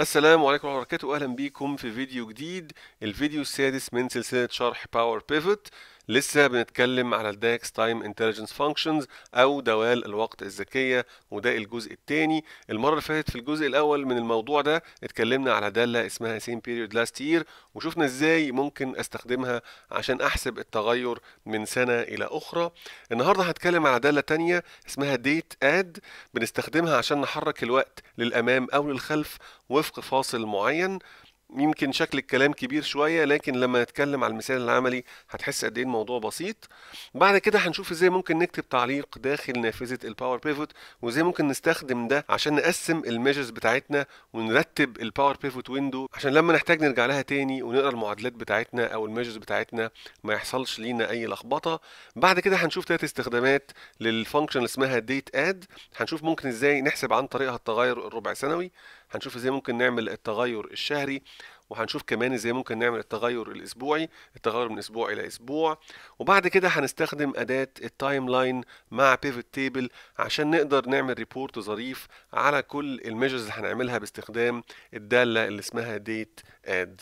السلام عليكم ورحمة الله وبركاته أهلا بكم في فيديو جديد الفيديو السادس من سلسلة شرح باور بيفوت لسه بنتكلم على الداكس تايم انتليجنس فانكشنز او دوال الوقت الذكيه وده الجزء الثاني المره اللي فاتت في الجزء الاول من الموضوع ده اتكلمنا على داله اسمها سيم بيريود لاست يير وشفنا ازاي ممكن استخدمها عشان احسب التغير من سنه الى اخرى النهارده هتكلم على داله ثانيه اسمها ديت اد بنستخدمها عشان نحرك الوقت للامام او للخلف وفق فاصل معين يمكن شكل الكلام كبير شويه لكن لما نتكلم على المثال العملي هتحس قد ايه الموضوع بسيط بعد كده هنشوف ازاي ممكن نكتب تعليق داخل نافذه الباور بيفوت وازاي ممكن نستخدم ده عشان نقسم الميجرز بتاعتنا ونرتب الباور بيفوت ويندو عشان لما نحتاج نرجع لها تاني ونقرا المعادلات بتاعتنا او الميجرز بتاعتنا ما يحصلش لينا اي لخبطه بعد كده هنشوف ثلاث استخدامات للفانكشن اسمها ديت اد هنشوف ممكن ازاي نحسب عن طريقها التغير الربع سنوي هنشوف ازاي ممكن نعمل التغير الشهري وهنشوف كمان ازاي ممكن نعمل التغير الاسبوعي التغير من اسبوع الى اسبوع وبعد كده هنستخدم اداه التايم لاين مع بيفت تيبل عشان نقدر نعمل ريبورت ظريف على كل الميجرز اللي هنعملها باستخدام الداله اللي اسمها ديت اد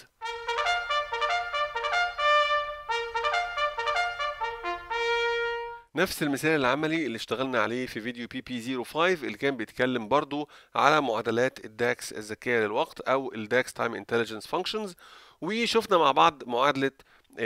نفس المثال العملي اللي اشتغلنا عليه في فيديو بي بي 05 اللي كان بيتكلم برضو على معادلات الداكس الذكية للوقت أو الداكس تايم انتليجنس فانكشنز وشفنا مع بعض معادلة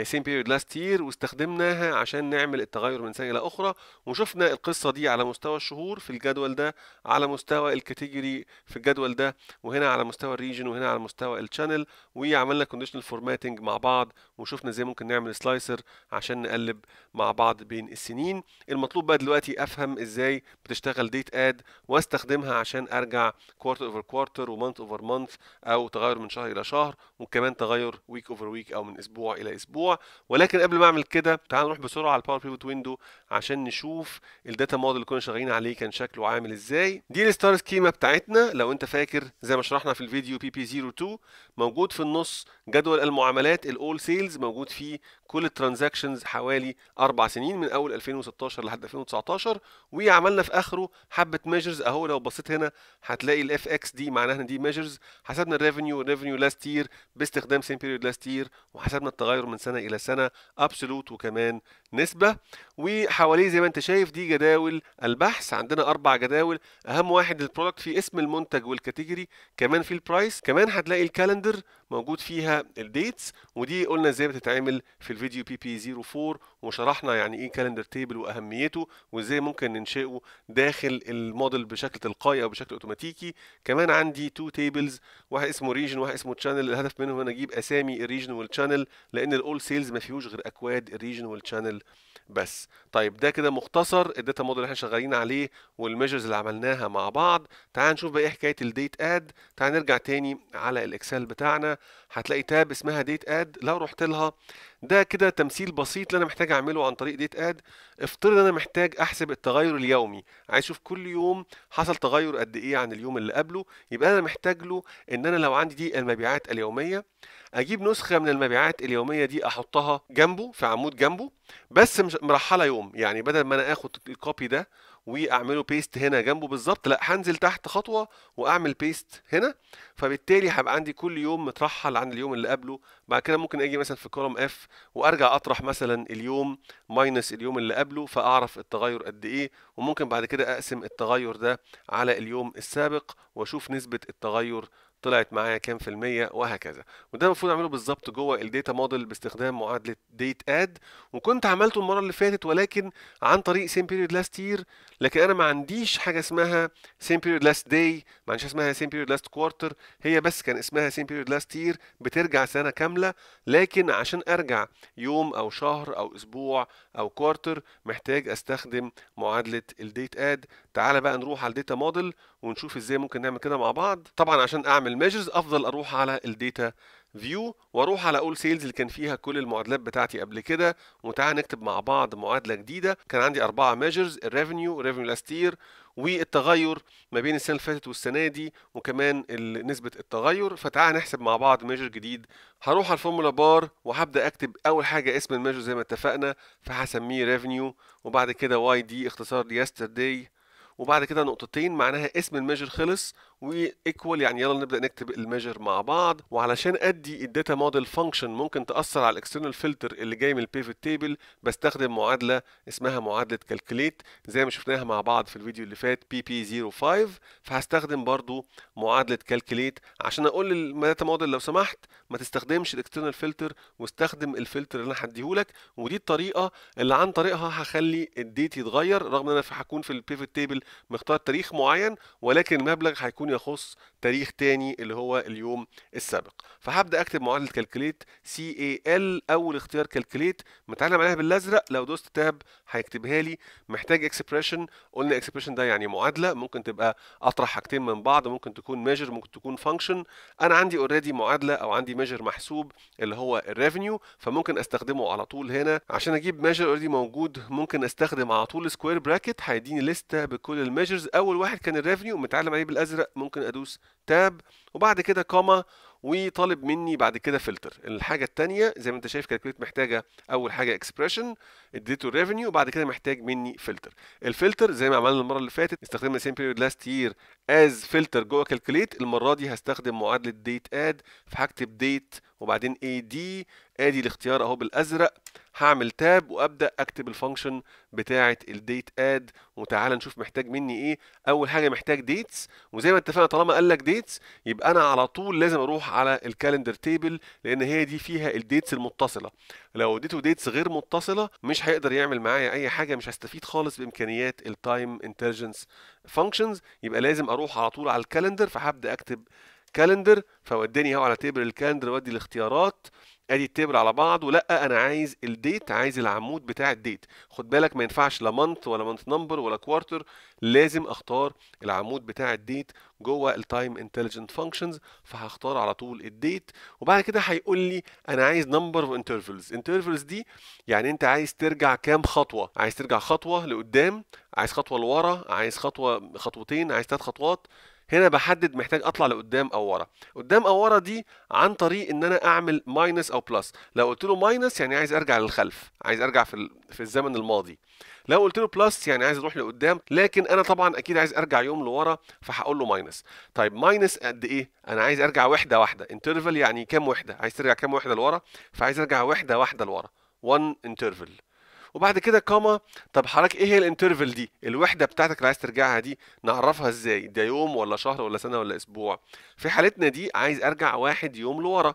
سيم بيريود لاست يير واستخدمناها عشان نعمل التغير من سنه الى اخرى وشفنا القصه دي على مستوى الشهور في الجدول ده على مستوى الكاتيجوري في الجدول ده وهنا على مستوى الريجن وهنا على مستوى الشانل وعملنا كونديشنال فورماتنج مع بعض وشفنا ازاي ممكن نعمل سلايسر عشان نقلب مع بعض بين السنين المطلوب بقى دلوقتي افهم ازاي بتشتغل ديت اد واستخدمها عشان ارجع كوارتر اوفر كوارتر ومانث اوفر مانث او تغير من شهر الى شهر وكمان تغير ويك اوفر ويك او من اسبوع الى اسبوع الاسبوع ولكن قبل ما اعمل كده تعال نروح بسرعه على الباور بيفوت ويندو عشان نشوف الداتا موديل اللي كنا شغالين عليه كان شكله عامل ازاي دي الستار سكيما بتاعتنا لو انت فاكر زي ما شرحنا في الفيديو بي بي 02 موجود في النص جدول المعاملات الاول سيلز موجود فيه كل الترانزاكشنز حوالي اربع سنين من اول 2016 لحد 2019 وعملنا في اخره حبه ميجرز اهو لو بصيت هنا هتلاقي الاف اكس دي معناها ان دي ميجرز حسبنا الريفينيو الريفينيو لاست يير باستخدام سيم بيريود لاست يير وحسبنا التغير من سنه سنة إلى سنة أبسولوت وكمان نسبة وحواليه زي ما انت شايف دي جداول البحث عندنا اربع جداول اهم واحد البرودكت في اسم المنتج والكاتيجوري كمان في البرايس كمان هتلاقي الكالندر موجود فيها الديتس ودي قلنا ازاي بتتعمل في الفيديو بي بي 04 وشرحنا يعني ايه كالندر تيبل واهميته وازاي ممكن ننشئه داخل الموديل بشكل تلقائي او بشكل اوتوماتيكي كمان عندي تو تيبلز واحد اسمه ريجن واحد اسمه تشانل الهدف منه ان اجيب اسامي الريجن والتشانل لان الاول سيلز ما فيهوش غير اكواد الريجن والتشانل بس طيب ده كده مختصر الداتا موديل اللي احنا شغالين عليه والميجرز اللي عملناها مع بعض تعال نشوف بقى ايه حكايه الديت اد تعال نرجع تاني على الاكسل بتاعنا هتلاقي تاب اسمها ديت اد لو رحت لها ده كده تمثيل بسيط اللي انا محتاج اعمله عن طريق ديت اد افترض انا محتاج احسب التغير اليومي عايز اشوف كل يوم حصل تغير قد ايه عن اليوم اللي قبله يبقى انا محتاج له ان انا لو عندي دي المبيعات اليوميه اجيب نسخه من المبيعات اليوميه دي احطها جنبه في عمود جنبه بس مرحله يوم يعني بدل ما انا اخد الكوبي ده واعمله بيست هنا جنبه بالظبط لا هنزل تحت خطوه واعمل بيست هنا فبالتالي هبقى عندي كل يوم مترحل عن اليوم اللي قبله بعد كده ممكن اجي مثلا في كولوم اف وارجع اطرح مثلا اليوم ماينس اليوم اللي قبله فاعرف التغير قد ايه وممكن بعد كده اقسم التغير ده على اليوم السابق واشوف نسبه التغير طلعت معايا كام في المية وهكذا وده المفروض اعمله بالظبط جوه الديتا موديل باستخدام معادلة ديت اد وكنت عملته المرة اللي فاتت ولكن عن طريق سيم بيريود لاست يير لكن انا ما عنديش حاجة اسمها سيم بيريود لاست داي ما عنديش اسمها سيم بيريود لاست كوارتر هي بس كان اسمها سيم بيريود لاست يير بترجع سنة كاملة لكن عشان ارجع يوم او شهر او اسبوع او كوارتر محتاج استخدم معادلة الديت اد تعالى بقى نروح على الداتا موديل ونشوف ازاي ممكن نعمل كده مع بعض طبعا عشان اعمل ميجرز افضل اروح على الداتا فيو واروح على اول سيلز اللي كان فيها كل المعادلات بتاعتي قبل كده وتعالى نكتب مع بعض معادله جديده كان عندي اربعه ميجرز الريفينيو ريفينيو لاست يير والتغير ما بين السنه اللي فاتت والسنه دي وكمان نسبه التغير فتعالى نحسب مع بعض ميجر جديد هروح على الفورمولا بار وهبدا اكتب اول حاجه اسم الميجر زي ما اتفقنا فهسميه ريفينيو وبعد كده واي دي اختصار يسترداي وبعد كده نقطتين معناها اسم الميجر خلص وايكوال يعني يلا نبدا نكتب الميجر مع بعض وعلشان ادي الداتا موديل فانكشن ممكن تاثر على الاكسترنال فلتر اللي جاي من البيفت تيبل بستخدم معادله اسمها معادله كالكليت زي ما شفناها مع بعض في الفيديو اللي فات بي بي 05 فهستخدم برضو معادله كالكليت عشان اقول للداتا موديل لو سمحت ما تستخدمش الاكسترنال فلتر واستخدم الفلتر اللي انا هديهولك ودي الطريقه اللي عن طريقها هخلي الديت يتغير رغم ان انا هكون في البيفت تيبل مختار تاريخ معين ولكن المبلغ هيكون يخص تاريخ تاني اللي هو اليوم السابق فهبدا اكتب معادله كالكليت سي اي ال اول اختيار كالكليت متعلم عليها بالازرق لو دوست تاب هيكتبها لي محتاج اكسبريشن قلنا اكسبريشن ده يعني معادله ممكن تبقى اطرح حاجتين من بعض ممكن تكون ميجر ممكن تكون فانكشن انا عندي اوريدي معادله او عندي ميجر محسوب اللي هو الريفينيو فممكن استخدمه على طول هنا عشان اجيب ميجر اوريدي موجود ممكن استخدم على طول سكوير براكت هيديني لسته بكل كل الميجرز اول واحد كان الريفنيو متعلم عليه بالازرق ممكن ادوس تاب وبعد كده كوما وطالب مني بعد كده فلتر الحاجه الثانيه زي ما انت شايف كالكوليت محتاجه اول حاجه اكسبريشن اديته الريفنيو وبعد كده محتاج مني فلتر الفلتر زي ما عملنا المره اللي فاتت استخدمنا سيم بيريود لاست يير از فلتر جوه كالكوليت المره دي هستخدم معادله ديت اد فهكتب ديت وبعدين اي دي ادي الاختيار اهو بالازرق هعمل تاب وابدا اكتب الفانكشن بتاعه الديت اد وتعالى نشوف محتاج مني ايه اول حاجه محتاج ديتس وزي ما اتفقنا طالما قال لك ديتس يبقى انا على طول لازم اروح على الكالندر تيبل لان هي دي فيها الديتس المتصله لو اديته ديتس غير متصله مش هيقدر يعمل معايا اي حاجه مش هستفيد خالص بامكانيات التايم انتليجنس فانكشنز يبقى لازم اروح على طول على الكالندر فهبدا اكتب كالندر فوداني اهو على تيبل الكالندر وادي الاختيارات ادي التيبل على بعض ولا انا عايز الديت عايز العمود بتاع الديت خد بالك ما ينفعش لا مانث ولا مانث نمبر ولا كوارتر لازم اختار العمود بتاع الديت جوه التايم انتليجنت فانكشنز فهختار على طول الديت وبعد كده هيقول لي انا عايز نمبر اوف انترفلز انترفلز دي يعني انت عايز ترجع كام خطوه عايز ترجع خطوه لقدام عايز خطوه لورا عايز خطوه خطوتين عايز ثلاث خطوات هنا بحدد محتاج اطلع لقدام او ورا قدام او ورا دي عن طريق ان انا اعمل ماينس او بلس لو قلت له ماينس يعني عايز ارجع للخلف عايز ارجع في في الزمن الماضي لو قلت له بلس يعني عايز اروح لقدام لكن انا طبعا اكيد عايز ارجع يوم لورا فهقول له ماينس طيب ماينس قد ايه انا عايز ارجع وحده واحده انترفال يعني كام وحده عايز ترجع كام وحده لورا فعايز ارجع وحده واحده لورا 1 انترفال وبعد كده كاما طب حضرتك ايه هي الانترفل دي الوحده بتاعتك اللي عايز ترجعها دي نعرفها ازاي ده يوم ولا شهر ولا سنه ولا اسبوع في حالتنا دي عايز ارجع واحد يوم لورا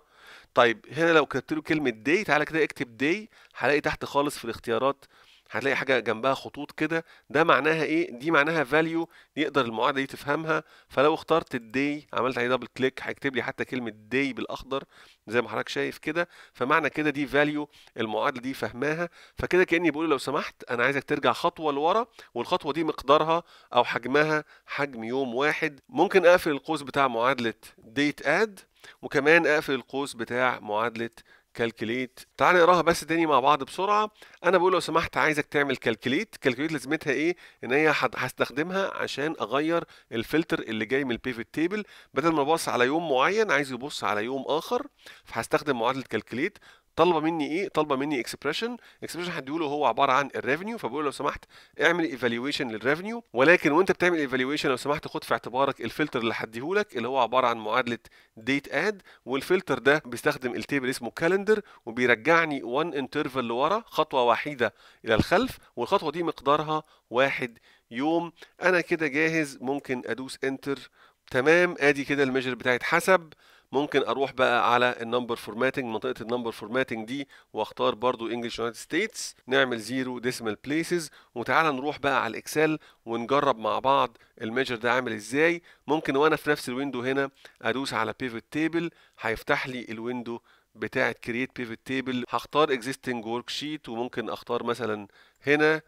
طيب هنا لو كتبت له كلمه دي تعالى كده اكتب دي هلاقي تحت خالص في الاختيارات هتلاقي حاجه جنبها خطوط كده ده معناها ايه دي معناها فاليو يقدر المعادله دي تفهمها فلو اخترت الدي عملت عليه دبل كليك هيكتب لي حتى كلمه دي بالاخضر زي ما حضرتك شايف كده فمعنى كده دي فاليو المعادله دي فاهماها فكده كاني بقول لو سمحت انا عايزك ترجع خطوه لورا والخطوه دي مقدارها او حجمها حجم يوم واحد ممكن اقفل القوس بتاع معادله ديت اد وكمان اقفل القوس بتاع معادله كالكليت تعال نقراها بس تاني مع بعض بسرعه انا بقول لو سمحت عايزك تعمل كالكليت كالكليت لازمتها ايه ان هي هستخدمها عشان اغير الفلتر اللي جاي من البيفت تيبل بدل ما ابص على يوم معين عايز يبص على يوم اخر فهستخدم معادله كالكليت طالبه مني ايه طالبه مني اكسبريشن اكسبريشن هديله هو عباره عن الريفينيو فبقول لو سمحت اعمل ايفالويشن للريفينيو ولكن وانت بتعمل ايفالويشن لو سمحت خد في اعتبارك الفلتر اللي هديهولك اللي هو عباره عن معادله ديت اد والفلتر ده بيستخدم التيبل اسمه كالندر وبيرجعني 1 انترفال لورا خطوه وحيده الى الخلف والخطوه دي مقدارها واحد يوم انا كده جاهز ممكن ادوس انتر تمام ادي كده الميجر بتاعي اتحسب ممكن اروح بقى على النمبر فورماتنج منطقه النمبر فورماتنج دي واختار برضو انجلش يونايتد ستيتس نعمل زيرو ديسمال بليسز وتعالى نروح بقى على الاكسل ونجرب مع بعض الميجر ده عامل ازاي ممكن وانا في نفس الويندو هنا ادوس على بيفوت تيبل هيفتح لي الويندو بتاعه كرييت بيفوت تيبل هختار اكزيستنج ورك شيت وممكن اختار مثلا هنا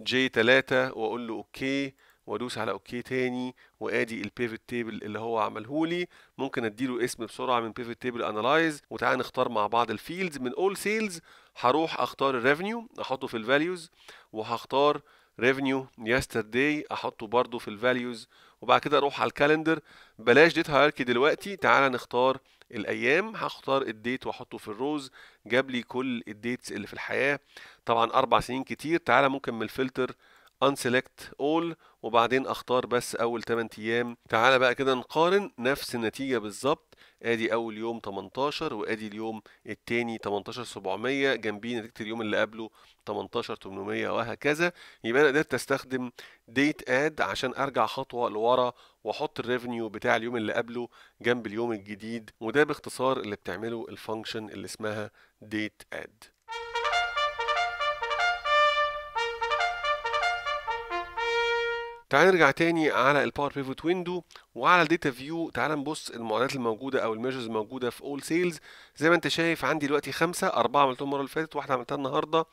جي 3 واقول له اوكي okay. وادوس على اوكي تاني وادي البيفت تيبل اللي هو عمله لي ممكن اديله اسم بسرعه من بيفت تيبل انالايز وتعالى نختار مع بعض الفيلدز من اول سيلز هروح اختار الريفنيو احطه في الفاليوز وهختار ريفنيو يسترداي احطه برده في الفاليوز وبعد كده اروح على الكالندر بلاش ديت هايركي دلوقتي تعالى نختار الايام هختار الديت واحطه في الروز جاب لي كل الديتس اللي في الحياه طبعا اربع سنين كتير تعالى ممكن من الفلتر unselect all وبعدين اختار بس اول 8 ايام تعالى بقى كده نقارن نفس النتيجة بالظبط ادي اول يوم 18 وادي اليوم التاني 700 جنبيه نتيجة اليوم اللي قبله 18 800 وهكذا يبقى انا قدرت استخدم ديت اد عشان ارجع خطوة لورا واحط الريفنيو بتاع اليوم اللي قبله جنب اليوم الجديد وده باختصار اللي بتعمله الفانكشن اللي اسمها ديت اد تعال نرجع تاني على الباور بيفوت ويندو وعلى الداتا فيو تعال نبص المعادلات الموجوده او الميجرز الموجوده في اول سيلز زي ما انت شايف عندي دلوقتي خمسه اربعه عملتهم المره اللي فاتت واحده عملتها النهارده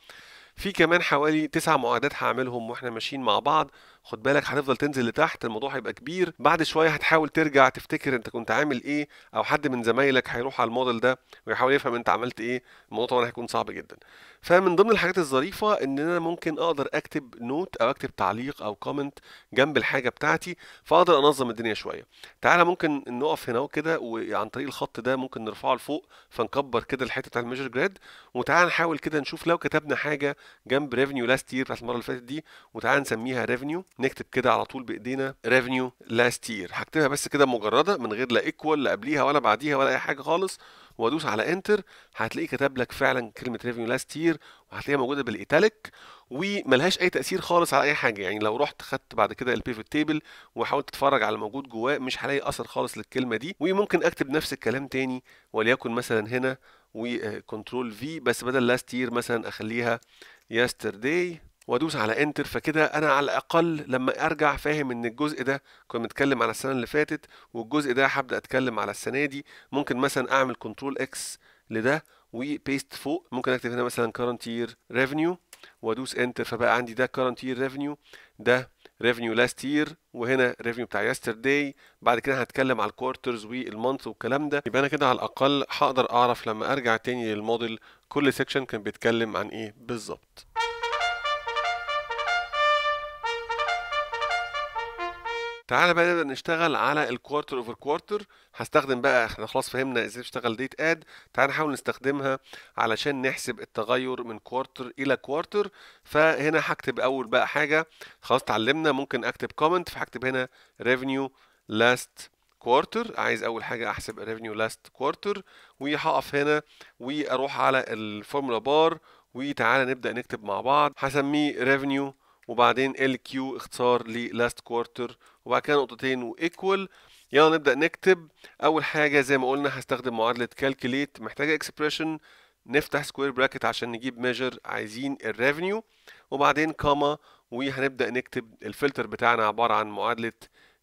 في كمان حوالي تسع معادلات هعملهم واحنا ماشيين مع بعض خد بالك هتفضل تنزل لتحت الموضوع هيبقى كبير بعد شويه هتحاول ترجع تفتكر انت كنت عامل ايه او حد من زمايلك هيروح على الموديل ده ويحاول يفهم انت عملت ايه الموضوع طبعا هيكون صعب جدا فمن ضمن الحاجات الظريفه ان انا ممكن اقدر اكتب نوت او اكتب تعليق او كومنت جنب الحاجه بتاعتي فاقدر انظم الدنيا شويه تعالى ممكن نقف هنا كده وعن طريق الخط ده ممكن نرفعه لفوق فنكبر كده الحته بتاع الميجر جراد وتعالى نحاول كده نشوف لو كتبنا حاجه جنب ريفينيو لاست يير بتاعت المره اللي فاتت دي وتعالى نسميها ريفينيو نكتب كده على طول بايدينا ريفنيو لاست يير هكتبها بس كده مجرده من غير لا ايكوال لا قبليها ولا بعديها ولا اي حاجه خالص وادوس على انتر هتلاقيه كتب لك فعلا كلمه ريفينيو لاست يير وهتلاقيها موجوده بالايتاليك وملهاش اي تاثير خالص على اي حاجه يعني لو رحت خدت بعد كده البيفت تيبل وحاولت تتفرج على الموجود جواه مش هلاقي اثر خالص للكلمه دي وممكن اكتب نفس الكلام تاني وليكن مثلا هنا وكنترول في آه، بس بدل لاست يير مثلا اخليها يسترداي وادوس على انتر فكده انا على الاقل لما ارجع فاهم ان الجزء ده كنا بنتكلم على السنه اللي فاتت والجزء ده هبدا اتكلم على السنه دي ممكن مثلا اعمل كنترول اكس لده وبيست فوق ممكن اكتب هنا مثلا current يير ريفينيو وادوس انتر فبقى عندي ده current يير ريفينيو ده ريفينيو لاست يير وهنا ريفينيو بتاع يسترداي بعد كده هتكلم على الكوارترز والمانث والكلام ده يبقى انا كده على الاقل هقدر اعرف لما ارجع تاني للموديل كل سيكشن كان بيتكلم عن ايه بالظبط تعالى بقى نبدا نشتغل على الكوارتر اوفر كوارتر هستخدم بقى احنا خلاص فهمنا ازاي بتشتغل ديت اد تعال نحاول نستخدمها علشان نحسب التغير من كوارتر الى كوارتر فهنا هكتب اول بقى حاجه خلاص اتعلمنا ممكن اكتب كومنت فهكتب هنا ريفينيو لاست كوارتر عايز اول حاجه احسب ريفينيو لاست كوارتر وهقف هنا واروح على الفورمولا بار وتعالى نبدا نكتب مع بعض هسميه ريفينيو وبعدين ال كيو اختصار للاست كوارتر وبعد كده نقطتين وايكوال يلا نبدا نكتب اول حاجه زي ما قلنا هستخدم معادله كالكوليت محتاجه اكسبريشن نفتح سكوير براكت عشان نجيب ميجر عايزين الريفينيو وبعدين كاما وهنبدا نكتب الفلتر بتاعنا عباره عن معادله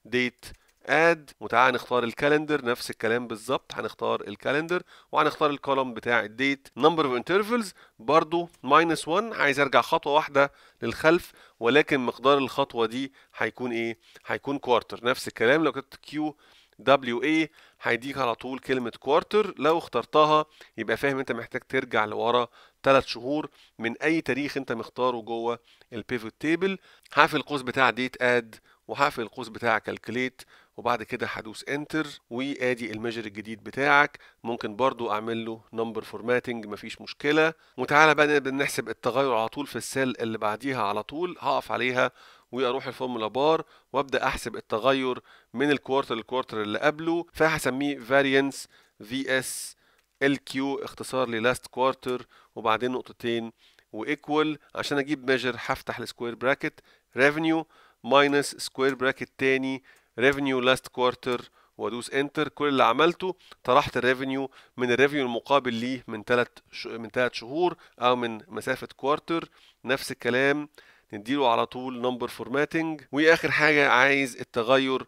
ديت اد وتعالى نختار الكالندر نفس الكلام بالظبط هنختار الكالندر وهنختار الكولوم بتاع الديت نمبر اوف انترفلز برضو ماينس 1 عايز ارجع خطوه واحده للخلف ولكن مقدار الخطوه دي هيكون ايه هيكون كوارتر نفس الكلام لو كنت كيو دبليو اي هيديك على طول كلمة كوارتر لو اخترتها يبقى فاهم انت محتاج ترجع لورا ثلاث شهور من اي تاريخ انت مختاره جوه البيفوت تيبل هقفل القوس بتاع ديت اد وهقفل القوس بتاع كالكليت وبعد كده هدوس انتر وادي الميجر الجديد بتاعك ممكن برضو اعمل له نمبر فورماتنج مفيش مشكله وتعالى بقى نبدا نحسب التغير على طول في السيل اللي بعديها على طول هقف عليها واروح الفورمولا بار وابدا احسب التغير من الكوارتر للكوارتر اللي قبله فهسميه فاريانس في اس ال كيو اختصار للاست كوارتر وبعدين نقطتين وايكوال عشان اجيب ميجر هفتح السكوير براكت ريفينيو ماينس سكوير براكت تاني ريفينيو لاست كوارتر وادوس انتر كل اللي عملته طرحت الريفينيو من الريفينيو المقابل ليه من ثلاث من ثلاث شهور او من مسافه كوارتر نفس الكلام نديله على طول نمبر فورماتنج واخر حاجه عايز التغير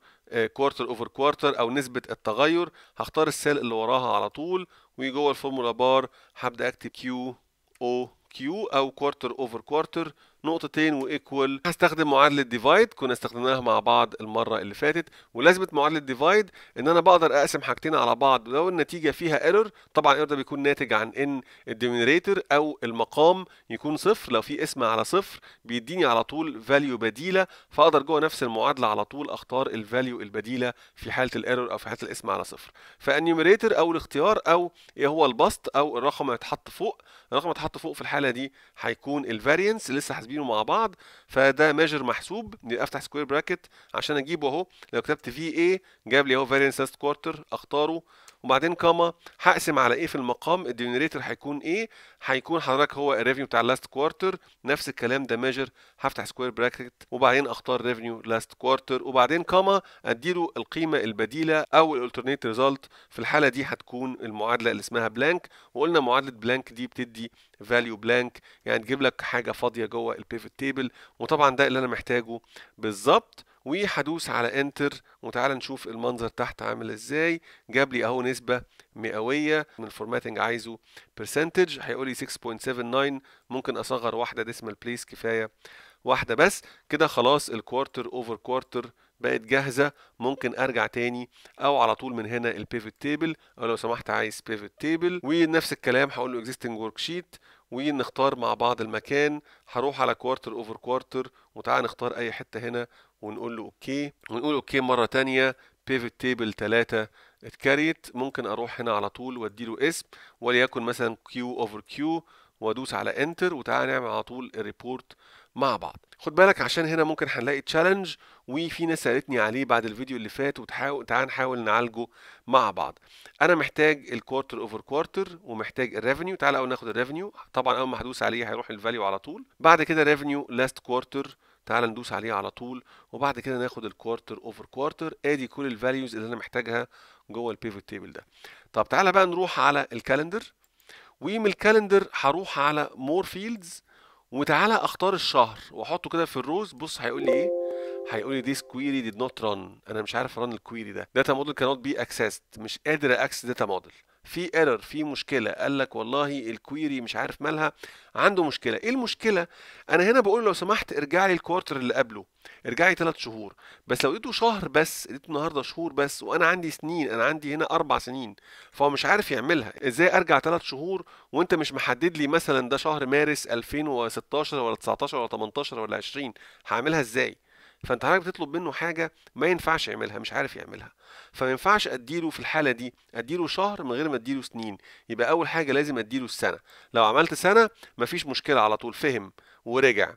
كوارتر اوفر كوارتر او نسبه التغير هختار السيل اللي وراها على طول وجوه الفورمولا بار هبدا اكتب كيو او كيو او كوارتر اوفر كوارتر نقطتين وايكوال هستخدم معادله ديفايد كنا استخدمناها مع بعض المره اللي فاتت ولازمه معادله ديفايد ان انا بقدر اقسم حاجتين على بعض لو النتيجه فيها ايرور طبعا الايرور ده بيكون ناتج عن ان الدينومينيتور او المقام يكون صفر لو في اسم على صفر بيديني على طول فاليو بديله فاقدر جوه نفس المعادله على طول اختار الفاليو البديله في حاله الايرور او في حاله الاسم على صفر فالنيوميريتور او الاختيار او ايه هو البسط او الرقم اللي اتحط فوق الرقم اللي اتحط فوق في الحاله دي هيكون الفارينس لسه حاسبين بيهم مع بعض فده ميجر محسوب افتح سكوير براكت عشان اجيبه اهو لو كتبت في اي جاب لي اهو فارينس لاست كوارتر اختاره وبعدين كاما هقسم على ايه في المقام الدينيريتور هيكون ايه هيكون حضرتك هو الريفنيو بتاع اللاست كوارتر نفس الكلام ده ميجر هفتح سكوير براكت وبعدين اختار ريفنيو لاست كوارتر وبعدين كاما اديله القيمه البديله او الالترنيت ريزلت في الحاله دي هتكون المعادله اللي اسمها بلانك وقلنا معادله بلانك دي بتدي فاليو بلانك يعني تجيب لك حاجه فاضيه جوه البيفت تيبل وطبعا ده اللي انا محتاجه بالظبط وهدوس على انتر وتعالى نشوف المنظر تحت عامل ازاي جاب لي اهو نسبه مئويه من الفورماتنج عايزه برسنتج هيقول لي 6.79 ممكن اصغر واحده ديسمال بليس كفايه واحده بس كده خلاص الكوارتر اوفر كوارتر بقت جاهزه ممكن ارجع تاني او على طول من هنا البيفت تيبل او لو سمحت عايز بيفت تيبل ونفس الكلام هقول له اكزيستنج ورك شيت ونختار مع بعض المكان هروح على كوارتر اوفر كوارتر وتعالى نختار اي حته هنا ونقول له اوكي ونقول اوكي مره ثانيه بيفت تيبل 3 اتكريت ممكن اروح هنا على طول وادي له اسم وليكن مثلا كيو اوفر كيو وادوس على انتر وتعالى نعمل على طول الريبورت مع بعض خد بالك عشان هنا ممكن هنلاقي تشالنج وفي ناس سالتني عليه بعد الفيديو اللي فات وتحاول تعال نحاول نعالجه مع بعض انا محتاج الكوارتر اوفر كوارتر ومحتاج الريفينيو تعال اول ناخد الريفينيو طبعا اول ما هدوس عليه هيروح الفاليو على طول بعد كده ريفينيو لاست كوارتر تعال ندوس عليه على طول وبعد كده ناخد الكوارتر اوفر كوارتر ادي كل الفاليوز اللي انا محتاجها جوه البيفوت تيبل ده طب تعالى بقى نروح على الكالندر ومن الكالندر هروح على مور فيلدز وتعالى اختار الشهر واحطه كده في الروز بص هيقول لي ايه هيقول لي this query did not run انا مش عارف ران الكويري ده داتا موديل cannot بي اكسست مش قادر اكسس داتا موديل في ايرور في مشكله قال لك والله الكويري مش عارف مالها عنده مشكله ايه المشكله انا هنا بقول لو سمحت ارجع لي الكوارتر اللي قبله ارجع لي 3 شهور بس لو اديته شهر بس اديته النهارده شهور بس وانا عندي سنين انا عندي هنا اربع سنين فهو مش عارف يعملها ازاي ارجع 3 شهور وانت مش محدد لي مثلا ده شهر مارس 2016 ولا 19 ولا 18 ولا 20 هعملها ازاي فانت حضرتك بتطلب منه حاجه ما ينفعش يعملها مش عارف يعملها فما ينفعش اديله في الحاله دي اديله شهر من غير ما اديله سنين يبقى اول حاجه لازم اديله السنه لو عملت سنه مفيش مشكله على طول فهم ورجع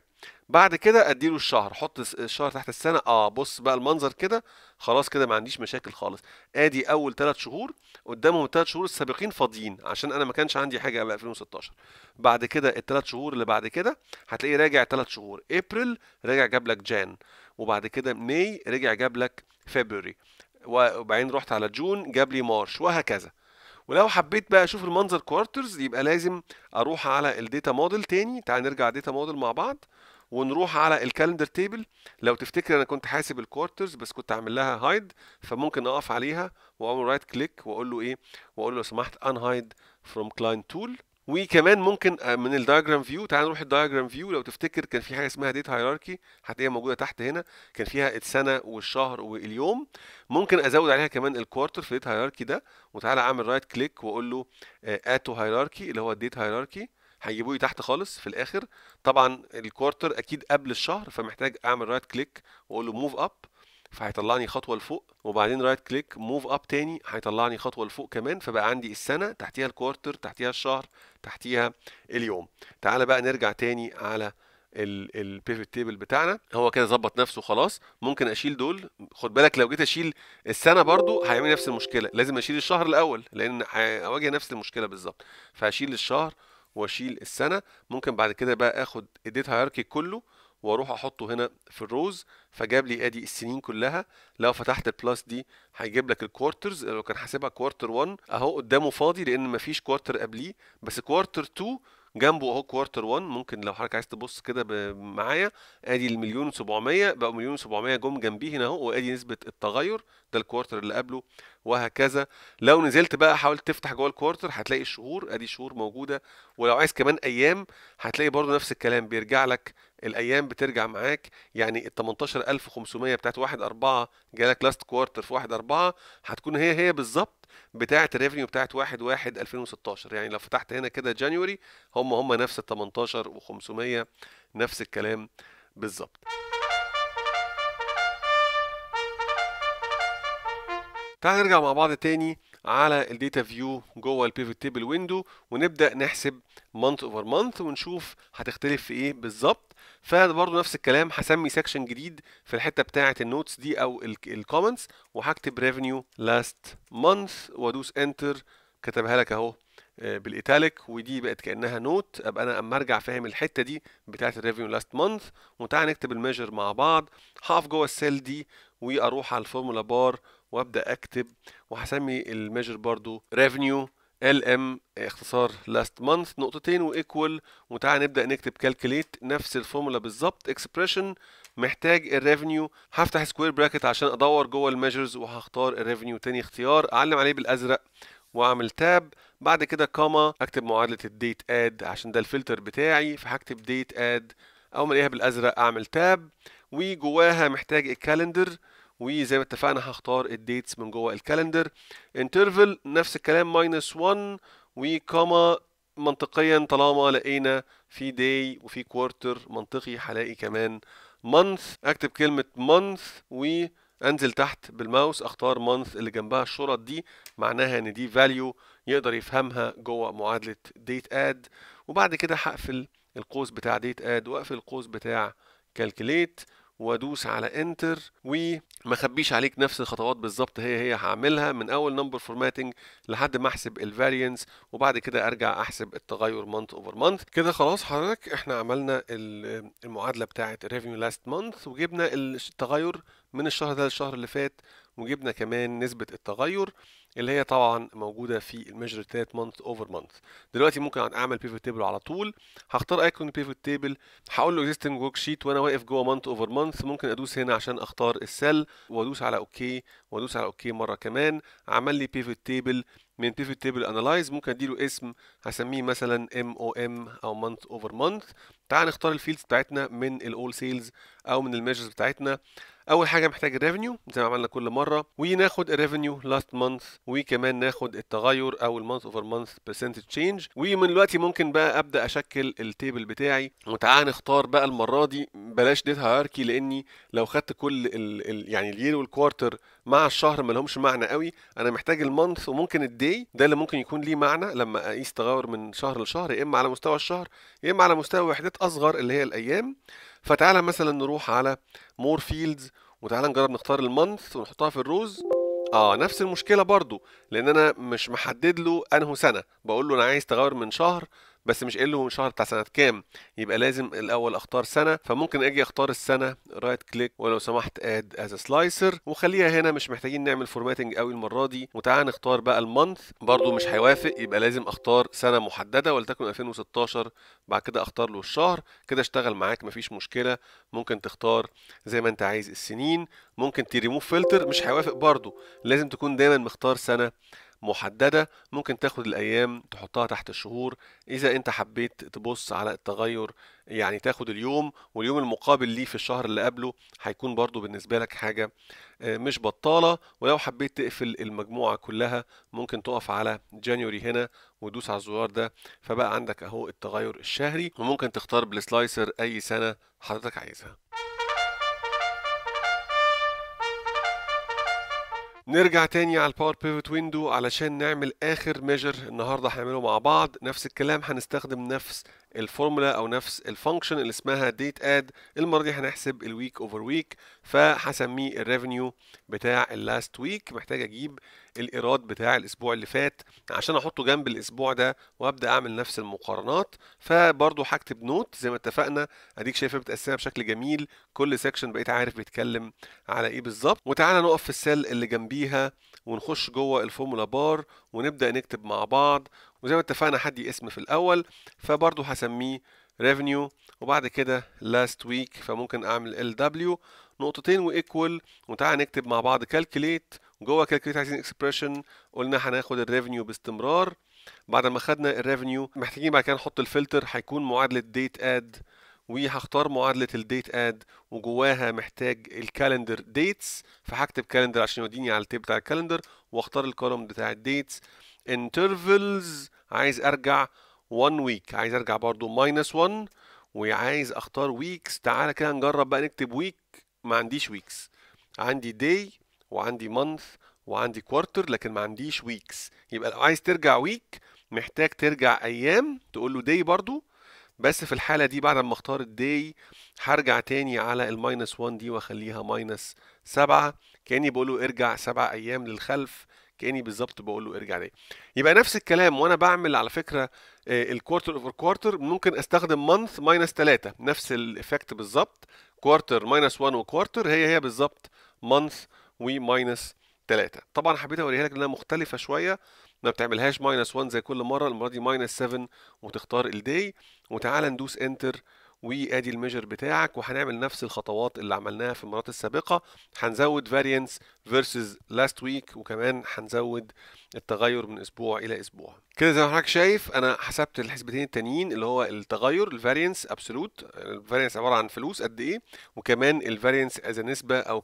بعد كده اديله الشهر حط الشهر تحت السنه اه بص بقى المنظر كده خلاص كده ما عنديش مشاكل خالص ادي اول ثلاث شهور قدامهم الثلاث شهور السابقين فاضيين عشان انا ما كانش عندي حاجه قبل 2016 بعد كده الثلاث شهور اللي بعد كده هتلاقيه راجع ثلاث شهور ابريل راجع جاب لك جان وبعد كده ماي رجع جاب لك فبراير وبعدين رحت على جون جاب لي مارش وهكذا ولو حبيت بقى اشوف المنظر كوارترز يبقى لازم اروح على الديتا موديل تاني تعال نرجع الديتا موديل مع بعض ونروح على الكالندر تيبل لو تفتكر انا كنت حاسب الكوارترز بس كنت عامل لها هايد فممكن اقف عليها واعمل رايت كليك واقول له ايه واقول له لو سمحت ان هايد فروم كلاينت تول وكمان ممكن آه، من الدايجرام فيو تعال نروح الدايجرام فيو لو تفتكر كان في حاجه اسمها ديت هيراركي هتلاقيها موجوده تحت هنا كان فيها السنه والشهر واليوم ممكن ازود عليها كمان الكوارتر في ديت هيراركي ده وتعالى اعمل رايت كليك واقول له اتو آه، هيراركي اللي هو الديت هيراركي هيجيبوه لي تحت خالص في الاخر طبعا الكوارتر اكيد قبل الشهر فمحتاج اعمل رايت كليك واقول له موف اب فهيطلعني خطوه لفوق وبعدين رايت كليك موف اب تاني هيطلعني خطوه لفوق كمان فبقى عندي السنه تحتيها الكوارتر تحتيها الشهر تحتيها اليوم تعال بقى نرجع تاني على البيفت تيبل بتاعنا هو كده ظبط نفسه خلاص ممكن اشيل دول خد بالك لو جيت اشيل السنه برضو هيعمل نفس المشكله لازم اشيل الشهر الاول لان هواجه نفس المشكله بالظبط فاشيل الشهر واشيل السنه ممكن بعد كده بقى اخد الديت هايركي كله واروح احطه هنا في الروز فجاب لي ادي السنين كلها لو فتحت البلس دي هيجيب لك الكوارترز لو كان حاسبها كوارتر 1 اهو قدامه فاضي لان مفيش كوارتر قبليه بس كوارتر 2 جنبه اهو كوارتر 1 ممكن لو حضرتك عايز تبص كده معايا ادي المليون و700 بقى مليون و700 جم جنبيه هنا اهو وادي نسبه التغير ده الكوارتر اللي قبله وهكذا لو نزلت بقى حاولت تفتح جوه الكوارتر هتلاقي الشهور ادي شهور موجوده ولو عايز كمان ايام هتلاقي برده نفس الكلام بيرجع لك الايام بترجع معاك يعني ال 18500 بتاعت 1 4 جالك لاست كوارتر في 1 4 هتكون هي هي بالظبط بتاعت الريفنيو بتاعت 1 1 2016 يعني لو فتحت هنا كده جانيوري هم هم نفس ال 18500 نفس الكلام بالظبط تعال نرجع مع بعض تاني على الداتا فيو جوه البيفوت تيبل ويندو ونبدا نحسب مانث اوفر مانث ونشوف هتختلف في ايه بالظبط فبرضه نفس الكلام هسمي سكشن جديد في الحته بتاعه النوتس دي او الكومنتس وهكتب ريفينيو لاست مانث وادوس انتر كتبها لك اهو آه، بالايتاليك ودي بقت كانها نوت ابقى انا اما ارجع فاهم الحته دي بتاعه الريفينيو لاست مانث وتعالى نكتب الميجر مع بعض هقف جوه السيل دي واروح على الفورمولا بار وابدا اكتب وهسمي الميجر برضو ريفينيو ال ام اختصار لاست مانث نقطتين وايكوال وتعالى نبدا نكتب كالكوليت نفس الفورمولا بالظبط اكسبريشن محتاج الريفينيو هفتح سكوير براكت عشان ادور جوه الميجرز وهختار الريفينيو تاني اختيار اعلم عليه بالازرق واعمل تاب بعد كده كاما اكتب معادله الديت اد عشان ده الفلتر بتاعي فهكتب ديت اد اول ما الاقيها بالازرق اعمل تاب وجواها محتاج الكالندر وزي ما اتفقنا هختار الديتس من جوه الكالندر انترفل نفس الكلام ماينس 1 وكما منطقيا طالما لقينا في داي وفي كوارتر منطقي هلاقي كمان مانث اكتب كلمة مانث وانزل تحت بالماوس اختار مانث اللي جنبها الشرط دي معناها ان دي فاليو يقدر يفهمها جوه معادلة ديت اد وبعد كده هقفل القوس بتاع ديت اد واقفل القوس بتاع كالكليت وادوس على انتر وما اخبيش عليك نفس الخطوات بالظبط هي هي هعملها من اول نمبر فورماتنج لحد ما احسب الفارينس وبعد كده ارجع احسب التغير مانث اوفر مانث كده خلاص حضرتك احنا عملنا المعادله بتاعه ريفينيو لاست مانث وجبنا التغير من الشهر ده للشهر اللي فات وجبنا كمان نسبة التغير اللي هي طبعا موجودة في الميجر بتاعت مانث اوفر مانث دلوقتي ممكن اعمل بيفوت تيبل على طول هختار ايكون بيفوت تيبل هقول له existing ورك شيت وانا واقف جوه مانث اوفر مانث ممكن ادوس هنا عشان اختار السل وادوس على اوكي وادوس على اوكي مرة كمان عمل لي بيفوت تيبل من بيفوت تيبل analyze ممكن اديله اسم هسميه مثلا ام او ام او مانث اوفر مانث تعال نختار الفيلدز بتاعتنا من الاول سيلز او من الميجرز بتاعتنا اول حاجه محتاج الريفينيو زي ما عملنا كل مره وناخد الريفينيو لاست مانث وكمان ناخد التغير او المانث اوفر مانث برسنتج تشينج ومن دلوقتي ممكن بقى ابدا اشكل التيبل بتاعي وتعالى نختار بقى المره دي بلاش ديت هايركي لاني لو خدت كل الـ الـ يعني اليير والكوارتر مع الشهر ما لهمش معنى قوي انا محتاج المانث وممكن الداي ده اللي ممكن يكون ليه معنى لما اقيس تغير من شهر لشهر يا اما على مستوى الشهر يا اما على مستوى وحدات اصغر اللي هي الايام فتعالى مثلا نروح على مور فيلدز وتعالى نجرب نختار المانث ونحطها في الروز اه نفس المشكله برضو لان انا مش محدد له انه سنه بقول له انا عايز تغير من شهر بس مش قايل من شهر بتاع سنه كام يبقى لازم الاول اختار سنه فممكن اجي اختار السنه رايت كليك ولو سمحت اد از سلايسر وخليها هنا مش محتاجين نعمل فورماتنج قوي المره دي وتعالى نختار بقى المانث برده مش هيوافق يبقى لازم اختار سنه محدده ولتكن 2016 بعد كده اختار له الشهر كده اشتغل معاك مفيش مشكله ممكن تختار زي ما انت عايز السنين ممكن تريموف فلتر مش هيوافق برده لازم تكون دايما مختار سنه محددة ممكن تاخد الأيام تحطها تحت الشهور إذا أنت حبيت تبص على التغير يعني تاخد اليوم واليوم المقابل ليه في الشهر اللي قبله هيكون برضو بالنسبة لك حاجة آه، مش بطالة ولو حبيت تقفل المجموعة كلها ممكن تقف على جانيوري هنا ودوس على الزرار ده فبقى عندك أهو التغير الشهري وممكن تختار بالسلايسر أي سنة حضرتك عايزها نرجع تاني على الباور بيفوت ويندو علشان نعمل اخر ميجر النهارده هنعمله مع بعض نفس الكلام هنستخدم نفس الفورمولا او نفس الفانكشن اللي اسمها ديت اد المره دي هنحسب الويك اوفر ويك فهسميه الريفينيو بتاع اللاست ويك محتاج اجيب الايراد بتاع الاسبوع اللي فات عشان احطه جنب الاسبوع ده وابدا اعمل نفس المقارنات فبرضه هكتب نوت زي ما اتفقنا اديك شايفها متقسمه بشكل جميل كل سيكشن بقيت عارف بيتكلم على ايه بالظبط وتعالى نقف في السيل اللي جنبيها ونخش جوه الفورمولا بار ونبدا نكتب مع بعض وزي ما اتفقنا هدي اسم في الأول فبرضه هسميه ريفنيو وبعد كده لاست ويك فممكن أعمل ال دبليو نقطتين وإيكوال وتعالى نكتب مع بعض كالكليت جوه كالكليت عايزين اكسبريشن قلنا هناخد الريفنيو باستمرار بعد ما خدنا الريفنيو محتاجين بعد كده نحط الفلتر هيكون معادلة ديت اد وهختار معادلة الديت اد وجواها محتاج الكالندر ديتس فهكتب كالندر عشان يوديني على التيب بتاع الكالندر واختار الكولوم بتاع الديتس intervals عايز ارجع 1 ويك عايز ارجع برضو ماينس 1 وعايز اختار ويكس تعالى كده نجرب بقى نكتب ويك ما عنديش ويكس عندي داي وعندي مانث وعندي كوارتر لكن ما عنديش ويكس يبقى لو عايز ترجع ويك محتاج ترجع ايام تقول له داي برضو بس في الحالة دي بعد ما اختار الداي هرجع تاني على الماينس 1 دي واخليها ماينس 7 كاني بقوله ارجع 7 ايام للخلف كاني بالظبط بقول له ارجع ليه يبقى نفس الكلام وانا بعمل على فكره الكوارتر اوفر كوارتر ممكن استخدم مانث ماينس 3 نفس الايفكت بالظبط كوارتر ماينس 1 وكوارتر هي هي بالظبط مانث وماينس 3 طبعا حبيت اوريها لك انها مختلفه شويه ما بتعملهاش ماينس 1 زي كل مره المره دي ماينس 7 وتختار الداي وتعالى ندوس انتر وادي الميجر بتاعك وهنعمل نفس الخطوات اللي عملناها في المرات السابقه هنزود فارينس فيرسز لاست ويك وكمان هنزود التغير من اسبوع الى اسبوع كده زي ما حضرتك شايف انا حسبت الحسبتين التانيين اللي هو التغير الفارينس ابسولوت الفارينس عباره عن فلوس قد ايه وكمان الفارينس از نسبه او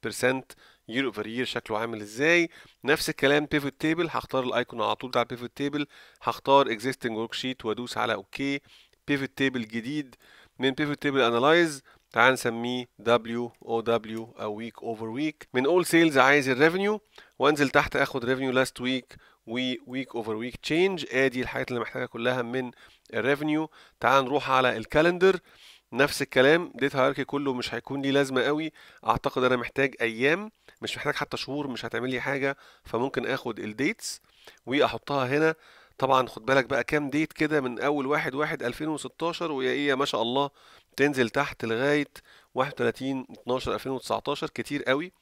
كبرسنت يير اوفر يير شكله عامل ازاي نفس الكلام بيفوت تيبل هختار الايكون على طول بتاع البيفوت تيبل هختار اكزيستنج ورك شيت وادوس على اوكي okay. pivot table جديد من pivot table analyze تعال نسميه W O W أو week over week من all sales عايز الريفينيو وانزل تحت اخد ريفينيو لاست ويك وويك اوفر ويك تشينج ادي الحاجات اللي محتاجها كلها من الريفينيو تعال نروح على الكالندر نفس الكلام ديت هيراركي كله مش هيكون ليه لازمه قوي اعتقد انا محتاج ايام مش محتاج حتى شهور مش هتعمل لي حاجه فممكن اخد الديتس واحطها هنا طبعا خد بالك بقى كام ديت كده من اول واحد واحد 2016 ويا ايه ما شاء الله تنزل تحت لغايه 31 12 2019 كتير قوي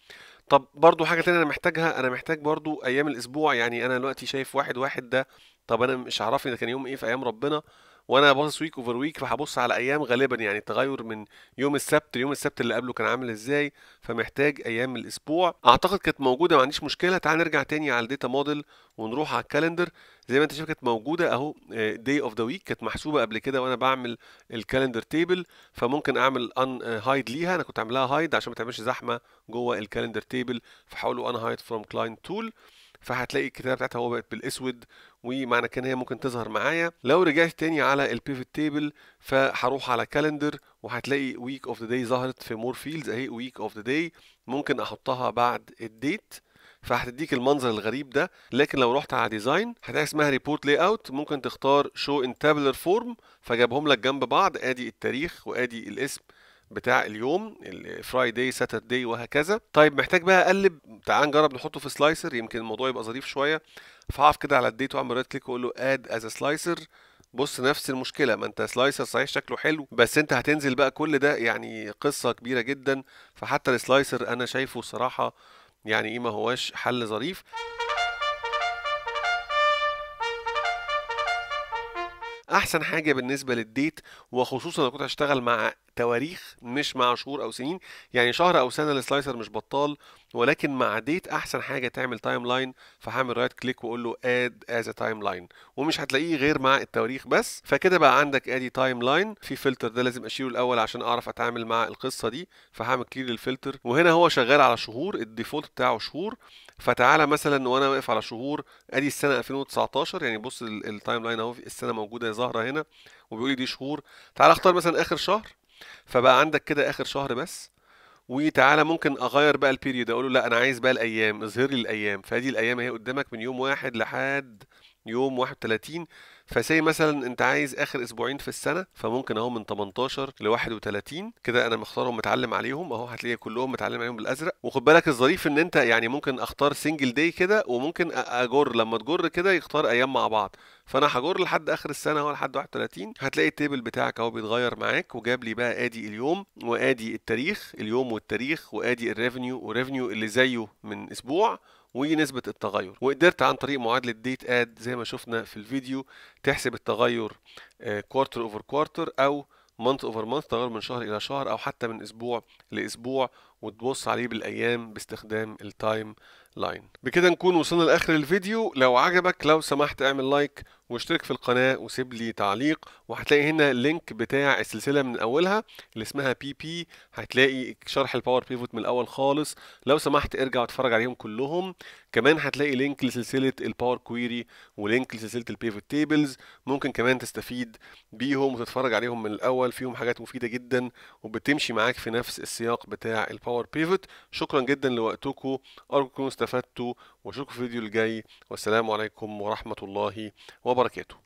طب برضو حاجه تانية انا محتاجها انا محتاج برضو ايام الاسبوع يعني انا دلوقتي شايف واحد واحد ده طب انا مش عارفني ده كان يوم ايه في ايام ربنا وانا باصص ويك اوفر ويك فهبص على ايام غالبا يعني تغير من يوم السبت ليوم السبت اللي قبله كان عامل ازاي فمحتاج ايام الاسبوع اعتقد كانت موجوده ما عنديش مشكله تعال نرجع تاني على الداتا موديل ونروح على الكالندر زي ما انت شايف كانت موجوده اهو داي اوف ذا ويك كانت محسوبه قبل كده وانا بعمل الكالندر تيبل فممكن اعمل ان آه، هايد ليها انا كنت عاملها هايد عشان ما تعملش زحمه جوه الكالندر تيبل فحاولوا ان هايد فروم كلاينت تول فهتلاقي الكتابه بتاعتها هو بقت بالاسود ومعنى كان هي ممكن تظهر معايا لو رجعت تاني على البيفت تيبل فهروح على كالندر وهتلاقي ويك اوف ذا داي ظهرت في مور فيلدز اهي ويك اوف ذا داي ممكن احطها بعد الديت فهتديك المنظر الغريب ده لكن لو رحت على ديزاين هتلاقي اسمها ريبورت لاي اوت ممكن تختار شو ان تابلر فورم فجابهم لك جنب بعض ادي التاريخ وادي الاسم بتاع اليوم الفرايداي ساترداي وهكذا طيب محتاج بقى اقلب تعال نجرب نحطه في سلايسر يمكن الموضوع يبقى ظريف شويه فهقف كده على الديت واعمل رايت كليك واقول له اد از سلايسر بص نفس المشكله ما انت سلايسر صحيح شكله حلو بس انت هتنزل بقى كل ده يعني قصه كبيره جدا فحتى السلايسر انا شايفه صراحه يعني ايه ما هواش حل ظريف احسن حاجه بالنسبه للديت وخصوصا لو كنت هشتغل مع تواريخ مش مع شهور او سنين يعني شهر او سنه السلايسر مش بطال ولكن مع ديت احسن حاجه تعمل تايم لاين فهعمل رايت كليك واقول له اد از تايم لاين ومش هتلاقيه غير مع التواريخ بس فكده بقى عندك ادي تايم لاين في فلتر ده لازم اشيله الاول عشان اعرف اتعامل مع القصه دي فهعمل كلير للفلتر وهنا هو شغال على شهور الديفولت بتاعه شهور فتعالى مثلا وانا واقف على شهور ادي السنه 2019 يعني بص التايم لاين اهو السنه موجوده ظاهره هنا وبيقول لي دي شهور تعالى اختار مثلا اخر شهر فبقى عندك كده اخر شهر بس وتعالى ممكن اغير بقى البيريود اقول له لا انا عايز بقى الايام اظهر لي الايام فادي الايام اهي قدامك من يوم واحد لحد يوم 31 فسي مثلا انت عايز اخر اسبوعين في السنه فممكن اهو من 18 ل 31 كده انا مختارهم متعلم عليهم اهو هتلاقي كلهم متعلم عليهم بالازرق وخد بالك الظريف ان انت يعني ممكن اختار سنجل داي كده وممكن اجر لما تجر كده يختار ايام مع بعض فانا هجر لحد اخر السنه اهو لحد 31 هتلاقي التيبل بتاعك اهو بيتغير معاك وجاب لي بقى ادي اليوم وادي التاريخ اليوم والتاريخ وادي الريفنيو والريفنيو اللي زيه من اسبوع ونسبة التغير وقدرت عن طريق معادلة ديت اد زي ما شفنا في الفيديو تحسب التغير كوارتر اوفر كوارتر او مانث اوفر مانث تغير من شهر الى شهر او حتى من اسبوع لاسبوع وتبص عليه بالايام باستخدام التايم لاين بكده نكون وصلنا لاخر الفيديو لو عجبك لو سمحت اعمل لايك واشترك في القناة وسيب لي تعليق وهتلاقي هنا اللينك بتاع السلسلة من أولها اللي اسمها بي بي هتلاقي شرح الباور بيفوت من الأول خالص لو سمحت ارجع واتفرج عليهم كلهم كمان هتلاقي لينك لسلسلة الباور كويري ولينك لسلسلة البيفوت تيبلز ممكن كمان تستفيد بيهم وتتفرج عليهم من الأول فيهم حاجات مفيدة جدا وبتمشي معاك في نفس السياق بتاع الباور بيفوت شكرا جدا لوقتكم أرجو تكونوا استفدتوا واشوفكم في الفيديو الجاي والسلام عليكم ورحمة الله وبركاته